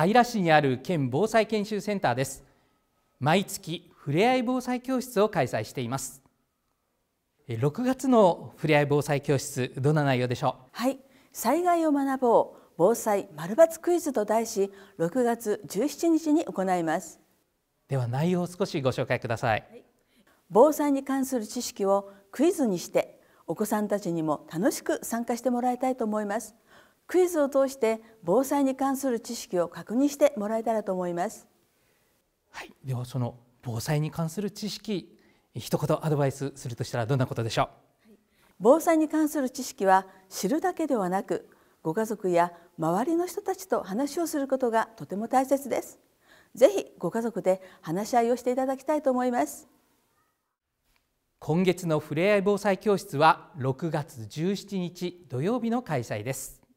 姶良市にある県防災研修センターです毎月ふれあい防災教室を開催しています6月のふれあい防災教室どんな内容でしょうはい災害を学ぼう防災丸抜クイズと題し6月17日に行いますでは内容を少しご紹介ください、はい、防災に関する知識をクイズにしてお子さんたちにも楽しく参加してもらいたいと思いますクイズを通して防災に関する知識を確認してもらえたらと思います。はい、ではその防災に関する知識一言アドバイスするとしたらどんなことでしょう防災に関する知識は知るだけではなくご家族や周りの人たちと話をすることがとても大切ですぜひご家族で話し合いをしていただきたいと思います今月のふれあい防災教室は6月17日土曜日の開催です